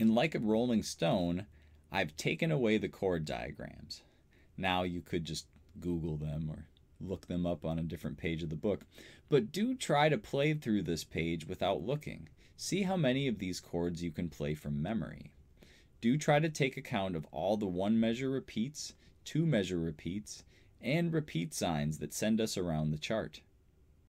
In like a rolling stone, I've taken away the chord diagrams. Now you could just Google them or look them up on a different page of the book, but do try to play through this page without looking. See how many of these chords you can play from memory. Do try to take account of all the one measure repeats, two measure repeats, and repeat signs that send us around the chart.